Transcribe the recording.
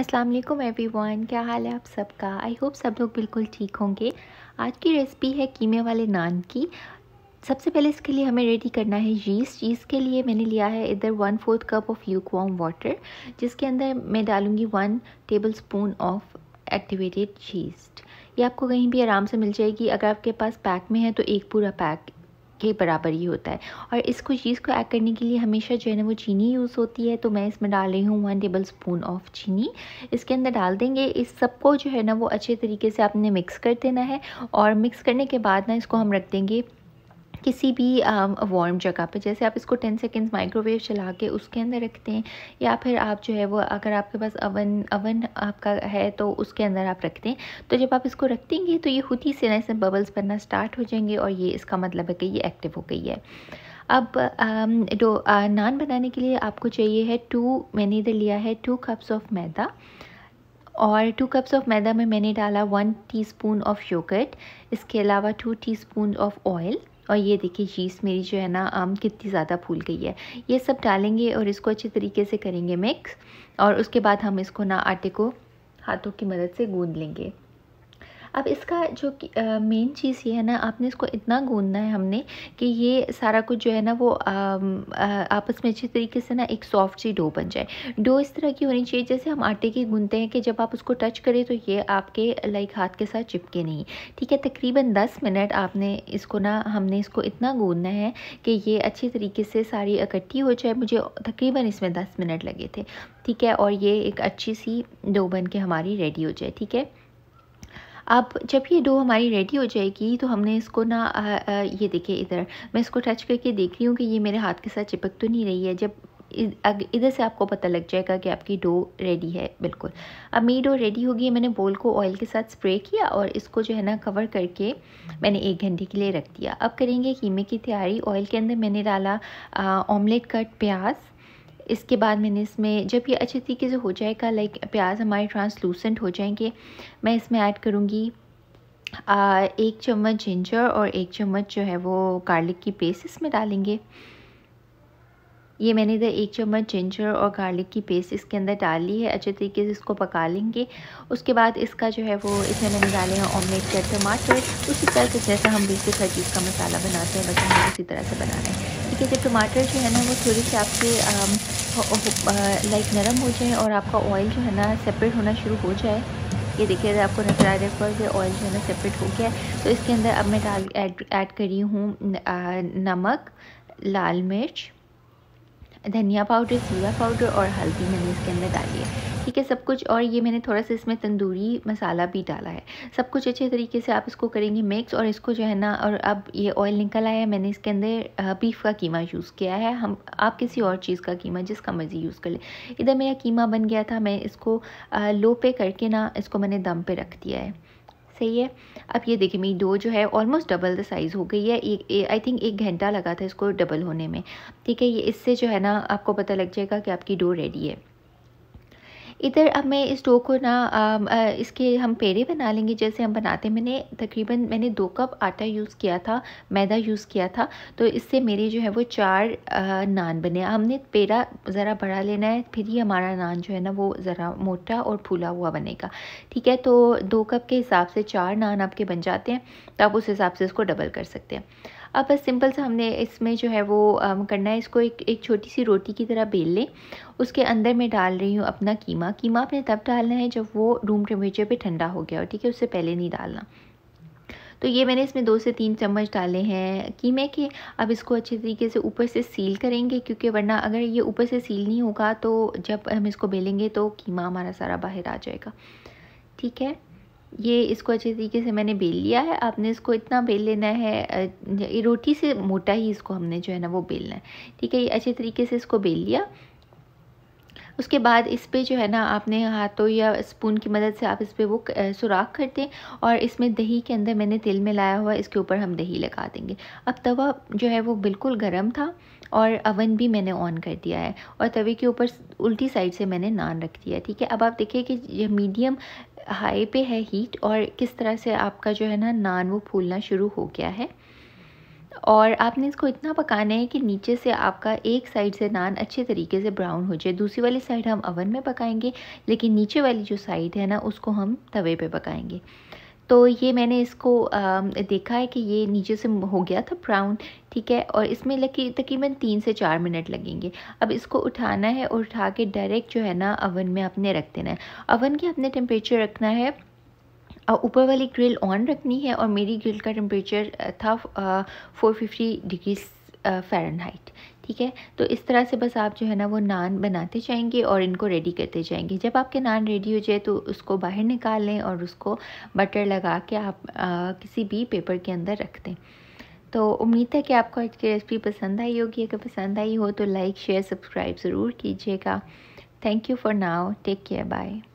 अस्सलाम वालेकुम एवरीवन क्या हाल है आप सबका आई होप सब लोग बिल्कुल ठीक होंगे आज की रेसिपी है कीमे वाले नान की सबसे पहले इसके लिए हमें रेडी करना है यीस्ट यीस्ट के लिए मैंने लिया है इधर one fourth cup of luke water जिसके अंदर मैं डालूँगी one tablespoon of activated yeast ये आपको कहीं भी आराम से मिल जाएगी अगर आपके पास पैक में है तो एक पूरा पैक के बराबर ही होता है और इसको चीज़ को ऐड करने के लिए हमेशा जो है ना वो चीनी यूज़ होती है तो मैं इसमें डाल रही हूँ वन टेबल स्पून ऑफ चीनी इसके अंदर डाल देंगे इस सबको जो है ना वो अच्छे तरीके से आपने मिक्स कर देना है और मिक्स करने के बाद ना इसको हम रख देंगे किसी भी वार्म जगह पे जैसे आप इसको 10 सेकेंड्स माइक्रोवेव चला के उसके अंदर रखते हैं या फिर आप जो है वो अगर आपके पास अवन अवन आपका है तो उसके अंदर आप रखते हैं तो जब आप इसको रख देंगे तो ये खुद ही से ऐसे बबल्स बनना स्टार्ट हो जाएंगे और ये इसका मतलब है कि ये एक्टिव हो गई है अब डो नान बनाने के लिए आपको चाहिए है टू मैंने इधर लिया है टू कप्स ऑफ मैदा और टू कप्स ऑफ मैदा में मैंने डाला वन टीस्पून ऑफ योगर्ट इसके अलावा टू टीस्पून ऑफ ऑयल और ये देखिए शीस मेरी जो है ना आम कितनी ज़्यादा फूल गई है ये सब डालेंगे और इसको अच्छे तरीके से करेंगे मिक्स और उसके बाद हम इसको ना आटे को हाथों की मदद से गूंद लेंगे अब इसका जो मेन चीज़ ये है ना आपने इसको इतना गूंदना है हमने कि ये सारा कुछ जो है ना वो आपस में अच्छे तरीके से ना एक सॉफ्ट सी डो बन जाए डो इस तरह की होनी चाहिए जैसे हम आटे की गूंदते हैं कि जब आप उसको टच करें तो ये आपके लाइक हाथ के साथ चिपके नहीं ठीक है तकरीबन दस मिनट आपने इसको ना हमने इसको इतना गूंदना है कि ये अच्छे तरीके से सारी इकट्ठी हो जाए मुझे तकरीबन इसमें दस मिनट लगे थे ठीक है और ये एक अच्छी सी डो बन के हमारी रेडी हो जाए ठीक है अब जब ये डो हमारी रेडी हो जाएगी तो हमने इसको ना आ, आ, ये देखे इधर मैं इसको टच करके देख रही हूँ कि ये मेरे हाथ के साथ चिपक तो नहीं रही है जब इधर से आपको पता लग जाएगा कि आपकी डो रेडी है बिल्कुल अब मेरी डो रेडी होगी मैंने बोल को ऑयल के साथ स्प्रे किया और इसको जो है ना कवर करके मैंने एक घंटे के लिए रख दिया अब करेंगे कीमे की तैयारी ऑयल के अंदर मैंने डाला ऑमलेट कट प्याज इसके बाद मैंने इसमें जब ये अच्छे तरीके से हो जाएगा लाइक प्याज हमारे ट्रांसलूसेंट हो जाएंगे मैं इसमें ऐड करूँगी एक चम्मच जिंजर और एक चम्मच जो है वो गार्लिक की पेस्ट इसमें डालेंगे ये मैंने इधर एक चम्मच जिंजर और गार्लिक की पेस्ट इसके अंदर डाल ली है अच्छे तरीके से इसको पका लेंगे उसके बाद इसका जो है वो इसमें मैंने डाले हैं ऑमलेट के टमाटर उसी तरह से जैसे हम बिल्कुल हर चीज़ का मसाला बनाते हैं बस हमें उसी तरह से बनाना है ठीक है जब टमाटर जो है ना वो थोड़ी सी आपके लाइक नरम हो जाए और आपका ऑयल जो है ना सेपरेट होना शुरू हो जाए ये देखिए आपको नजर आ रहा है ऑयल जो है ना सेपरेट हो गया है तो इसके अंदर अब मैं डाल एड ऐड करी हूँ नमक लाल मिर्च धनिया पाउडर सोया पाउडर और हल्दी मैंने इसके अंदर डाली है ठीक है सब कुछ और ये मैंने थोड़ा सा इसमें तंदूरी मसाला भी डाला है सब कुछ अच्छे तरीके से आप इसको करेंगे मिक्स और इसको जो है ना और अब ये ऑयल निकल आया है मैंने इसके अंदर बीफ का कीमा यूज़ किया है हम आप किसी और चीज़ का कीमा जिसका मर्ज़ी यूज़ कर लें इधर मेरा कीमा बन गया था मैं इसको लो पे करके ना इसको मैंने दम पर रख दिया है सही है अब ये देखिए मेरी डो जो है ऑलमोस्ट डबल द साइज़ हो गई है आई थिंक एक घंटा लगा था इसको डबल होने में ठीक है ये इससे जो है ना आपको पता लग जाएगा कि आपकी डो रेडी है इधर अब मैं इस डो को ना आ, इसके हम पेड़े बना लेंगे जैसे हम बनाते हैं मैंने तकरीबन मैंने दो कप आटा यूज़ किया था मैदा यूज़ किया था तो इससे मेरे जो है वो चार आ, नान बने हमने पेड़ा ज़रा बड़ा लेना है फिर ही हमारा नान जो है ना वो ज़रा मोटा और फूला हुआ बनेगा ठीक है तो दो कप के हिसाब से चार नान आपके बन जाते हैं तो आप उस हिसाब से इसको डबल कर सकते हैं अब बस सिंपल सा हमने इसमें जो है वो करना है इसको एक एक छोटी सी रोटी की तरह बेल लें उसके अंदर मैं डाल रही हूँ अपना कीमा कीमा आपने तब डालना है जब वो रूम टेम्परेचर पर ठंडा हो गया हो ठीक है उससे पहले नहीं डालना तो ये मैंने इसमें दो से तीन चम्मच डाले हैं कीमे के अब इसको अच्छे तरीके से ऊपर से सील करेंगे क्योंकि वरना अगर ये ऊपर से सील नहीं होगा तो जब हम इसको बेलेंगे तो कीमा हमारा सारा बाहर आ जाएगा ठीक है ये इसको अच्छे तरीके से मैंने बेल लिया है आपने इसको इतना बेल लेना है रोटी से मोटा ही इसको हमने जो है ना वो बेलना है ठीक है ये अच्छे तरीके से इसको बेल लिया उसके बाद इस पर जो है ना आपने हाथों या स्पून की मदद से आप इस पर वो सुराख कर दें और इसमें दही के अंदर मैंने तेल में लाया हुआ इसके ऊपर हम दही लगा देंगे अब तवा जो है वो बिल्कुल गर्म था और अवन भी मैंने ऑन कर दिया है और तवे के ऊपर उल्टी साइड से मैंने नान रख दिया ठीक है अब आप देखिए कि ये मीडियम हाई पे है हीट और किस तरह से आपका जो है ना नान वो फूलना शुरू हो गया है और आपने इसको इतना पकाना है कि नीचे से आपका एक साइड से नान अच्छे तरीके से ब्राउन हो जाए दूसरी वाली साइड हम अवन में पकाएंगे लेकिन नीचे वाली जो साइड है ना उसको हम तवे पे पकाएंगे तो ये मैंने इसको देखा है कि ये नीचे से हो गया था ब्राउन ठीक है और इसमें लगी तकरीबन तीन से चार मिनट लगेंगे अब इसको उठाना है और उठा के डायरेक्ट जो है ना अवन में आपने रख देना है अवन के आपने टेम्परेचर रखना है और ऊपर वाली ग्रिल ऑन रखनी है और मेरी ग्रिल का टेम्परेचर था फोर फिफ्टी डिग्री फ़ारेनहाइट ठीक है तो इस तरह से बस आप जो है ना वो नान बनाते जाएंगे और इनको रेडी करते जाएंगे जब आपके नान रेडी हो जाए तो उसको बाहर निकाल लें और उसको बटर लगा के आप आ, किसी भी पेपर के अंदर रख दें तो उम्मीद है कि आपको आज की रेसिपी पसंद आई होगी अगर पसंद आई हो तो लाइक शेयर सब्सक्राइब ज़रूर कीजिएगा thank you for now take care bye